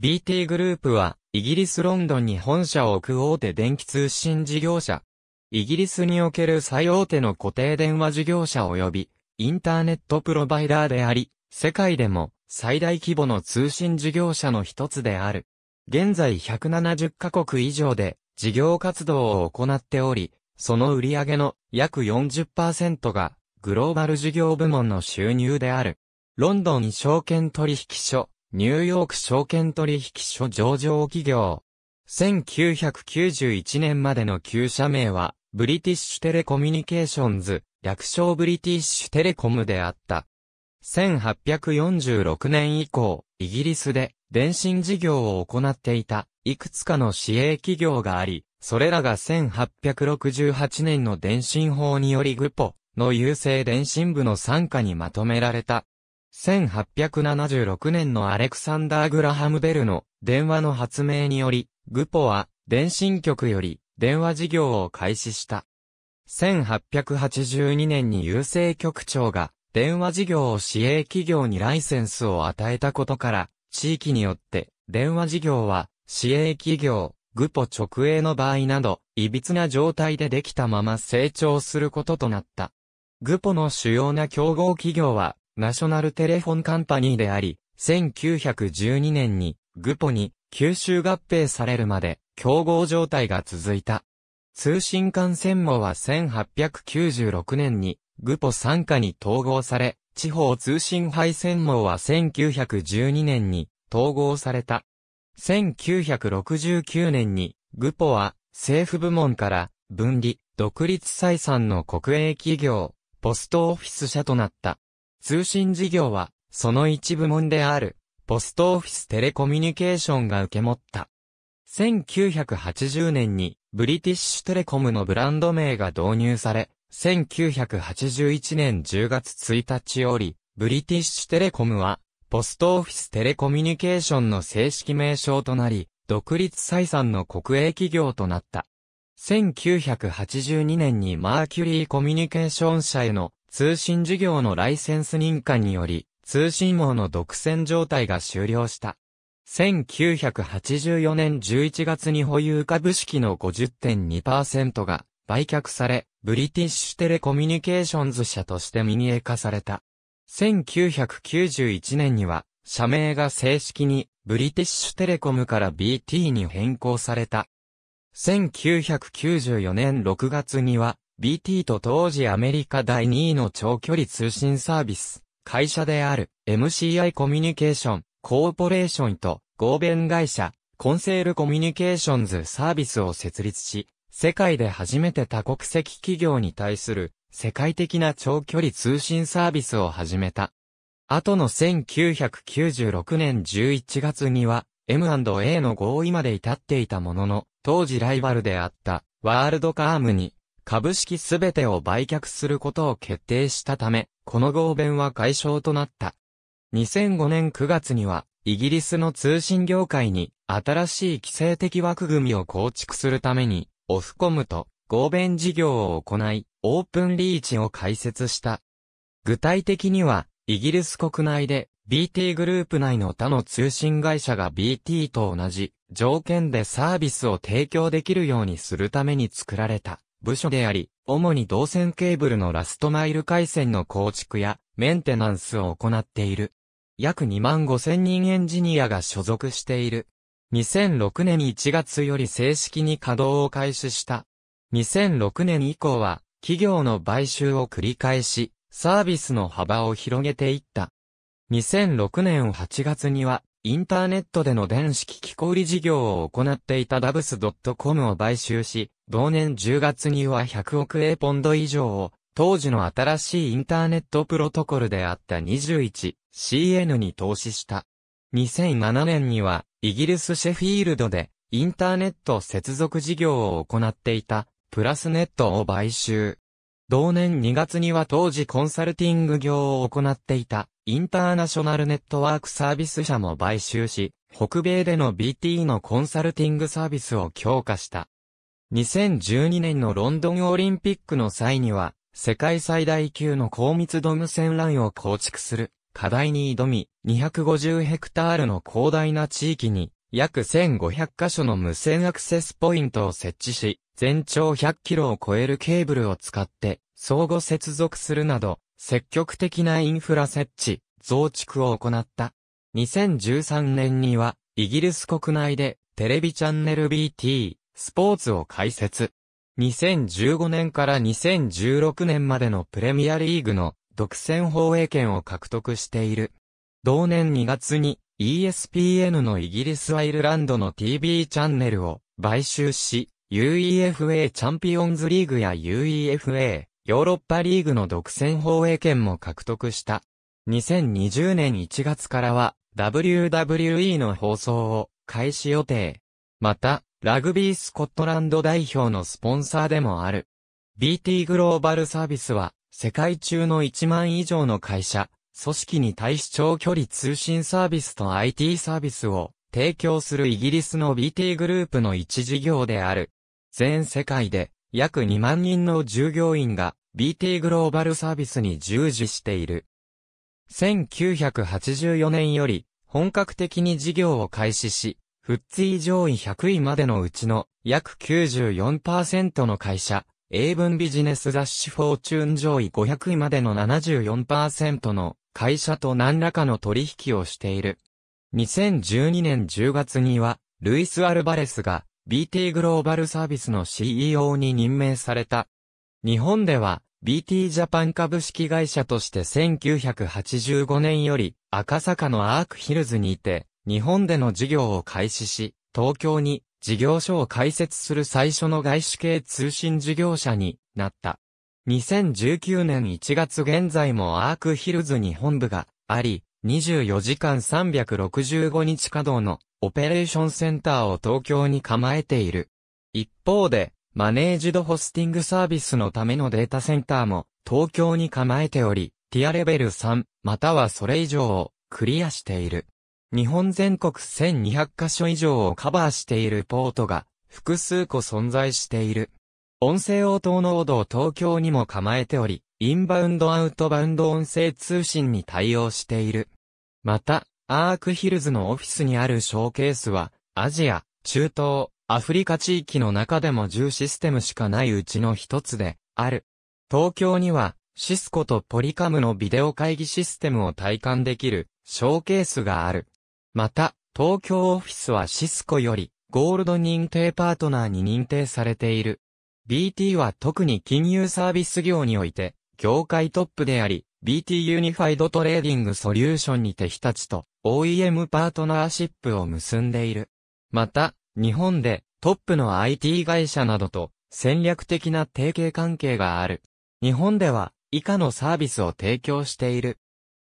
BT グループは、イギリスロンドンに本社を置く大手電気通信事業者。イギリスにおける最大手の固定電話事業者及び、インターネットプロバイダーであり、世界でも最大規模の通信事業者の一つである。現在170カ国以上で事業活動を行っており、その売上の約40%がグローバル事業部門の収入である。ロンドン証券取引所ニューヨーク証券取引所上場企業。1991年までの旧社名は、ブリティッシュテレコミュニケーションズ、略称ブリティッシュテレコムであった。1846年以降、イギリスで電信事業を行っていた、いくつかの市営企業があり、それらが1868年の電信法によりグポの郵政電信部の参加にまとめられた。1876年のアレクサンダー・グラハム・ベルの電話の発明により、グポは電信局より電話事業を開始した。1882年に郵政局長が電話事業を市営企業にライセンスを与えたことから、地域によって電話事業は市営企業、グポ直営の場合など、いびつな状態でできたまま成長することとなった。グポの主要な競合企業は、ナショナルテレフォンカンパニーであり、1912年に、グポに吸収合併されるまで、競合状態が続いた。通信艦線網は1896年に、グポ傘下に統合され、地方通信配線網は1912年に統合された。1969年に、グポは政府部門から分離、独立採算の国営企業、ポストオフィス社となった。通信事業は、その一部門である、ポストオフィステレコミュニケーションが受け持った。1980年に、ブリティッシュテレコムのブランド名が導入され、1981年10月1日より、ブリティッシュテレコムは、ポストオフィステレコミュニケーションの正式名称となり、独立採算の国営企業となった。1982年にマーキュリーコミュニケーション社への通信事業のライセンス認可により、通信網の独占状態が終了した。1984年11月に保有株式の50.2%が売却され、ブリティッシュテレコミュニケーションズ社として民営化された。1991年には、社名が正式にブリティッシュテレコムから BT に変更された。1994年6月には BT と当時アメリカ第2位の長距離通信サービス、会社である MCI コミュニケーション、コーポレーションと合弁会社、コンセールコミュニケーションズサービスを設立し、世界で初めて多国籍企業に対する世界的な長距離通信サービスを始めた。後の1996年11月には M&A の合意まで至っていたものの、当時ライバルであったワールドカームに株式すべてを売却することを決定したため、この合弁は解消となった。2005年9月には、イギリスの通信業界に新しい規制的枠組みを構築するために、オフコムと合弁事業を行い、オープンリーチを開設した。具体的には、イギリス国内で BT グループ内の他の通信会社が BT と同じ条件でサービスを提供できるようにするために作られた。部署であり、主に導線ケーブルのラストマイル回線の構築やメンテナンスを行っている。約2万5千人エンジニアが所属している。2006年1月より正式に稼働を開始した。2006年以降は、企業の買収を繰り返し、サービスの幅を広げていった。2006年8月には、インターネットでの電子機器小売事業を行っていたダブス .com を買収し、同年10月には100億円ポンド以上を、当時の新しいインターネットプロトコルであった 21CN に投資した。2007年には、イギリスシェフィールドで、インターネット接続事業を行っていた、プラスネットを買収。同年2月には当時コンサルティング業を行っていた、インターナショナルネットワークサービス社も買収し、北米での BT のコンサルティングサービスを強化した。2012年のロンドンオリンピックの際には、世界最大級の高密度無線 LAN を構築する課題に挑み、250ヘクタールの広大な地域に、約1500カ所の無線アクセスポイントを設置し、全長100キロを超えるケーブルを使って、相互接続するなど、積極的なインフラ設置、増築を行った。2013年には、イギリス国内で、テレビチャンネル BT、スポーツを開設。2015年から2016年までのプレミアリーグの独占放映権を獲得している。同年2月に ESPN のイギリス・アイルランドの TV チャンネルを買収し、UEFA チャンピオンズリーグや UEFA ヨーロッパリーグの独占放映権も獲得した。2020年1月からは WWE の放送を開始予定。また、ラグビースコットランド代表のスポンサーでもある。BT グローバルサービスは、世界中の1万以上の会社、組織に対し長距離通信サービスと IT サービスを提供するイギリスの BT グループの一事業である。全世界で約2万人の従業員が BT グローバルサービスに従事している。1984年より本格的に事業を開始し、フッツィ上位100位までのうちの約94%の会社、英文ビジネス雑誌フォーチューン上位500位までの74%の会社と何らかの取引をしている。2012年10月には、ルイス・アルバレスが BT グローバルサービスの CEO に任命された。日本では BT ジャパン株式会社として1985年より赤坂のアークヒルズにいて日本での事業を開始し、東京に事業所を開設する最初の外資系通信事業者になった。2019年1月現在もアークヒルズに本部があり、24時間365日稼働のオペレーションセンターを東京に構えている。一方で、マネージドホスティングサービスのためのデータセンターも東京に構えており、ティアレベル3、またはそれ以上をクリアしている。日本全国1200カ所以上をカバーしているポートが複数個存在している。音声応答ノードを東京にも構えており、インバウンドアウトバウンド音声通信に対応している。また、アークヒルズのオフィスにあるショーケースは、アジア、中東、アフリカ地域の中でも10システムしかないうちの一つで、ある。東京には、シスコとポリカムのビデオ会議システムを体感できる、ショーケースがある。また、東京オフィスはシスコより、ゴールド認定パートナーに認定されている。BT は特に金融サービス業において、業界トップであり、BT ユニファイドトレーディングソリューションにて日立と OEM パートナーシップを結んでいる。また、日本でトップの IT 会社などと戦略的な提携関係がある。日本では以下のサービスを提供している。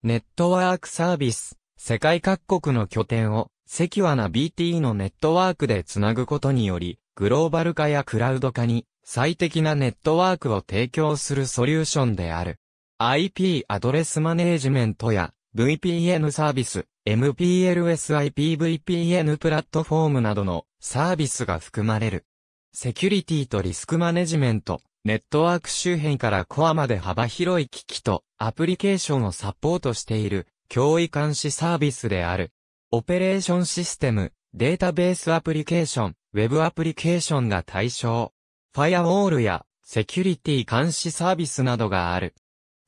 ネットワークサービス、世界各国の拠点を、セキュアな BT のネットワークでつなぐことにより、グローバル化やクラウド化に最適なネットワークを提供するソリューションである。IP アドレスマネージメントや VPN サービス、MPLSIPVPN プラットフォームなどのサービスが含まれる。セキュリティとリスクマネジメント、ネットワーク周辺からコアまで幅広い機器とアプリケーションをサポートしている、脅威監視サービスである。オペレーションシステム、データベースアプリケーション、ウェブアプリケーションが対象。ファイアウォールやセキュリティ監視サービスなどがある。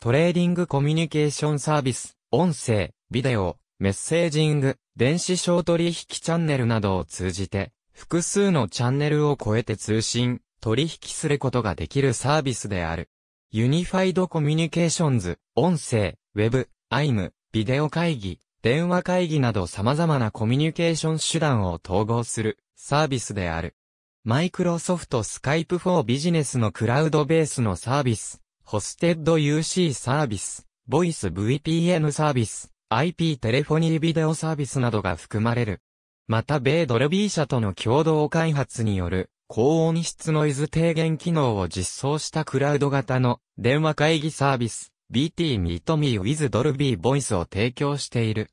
トレーディングコミュニケーションサービス、音声、ビデオ、メッセージング、電子商取引チャンネルなどを通じて、複数のチャンネルを超えて通信、取引することができるサービスである。ユニファイドコミュニケーションズ、音声、ウェブ、アイム、ビデオ会議、電話会議など様々なコミュニケーション手段を統合するサービスである。マイクロソフトスカイプ4ビジネスのクラウドベースのサービス、ホステッド UC サービス、ボイス VPN サービス、IP テレフォニービデオサービスなどが含まれる。また米ドルビー社との共同開発による高音質ノイズ低減機能を実装したクラウド型の電話会議サービス BT Meet Me with Dolby Voice を提供している。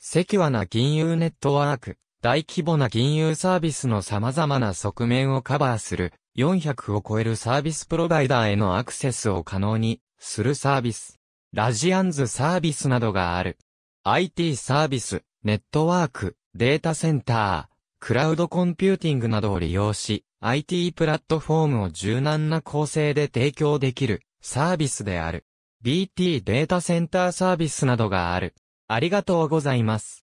セキュアな金融ネットワーク、大規模な金融サービスの様々な側面をカバーする400を超えるサービスプロバイダーへのアクセスを可能にするサービス。ラジアンズサービスなどがある。IT サービス、ネットワーク、データセンター、クラウドコンピューティングなどを利用し、IT プラットフォームを柔軟な構成で提供できるサービスである。BT データセンターサービスなどがある。ありがとうございます。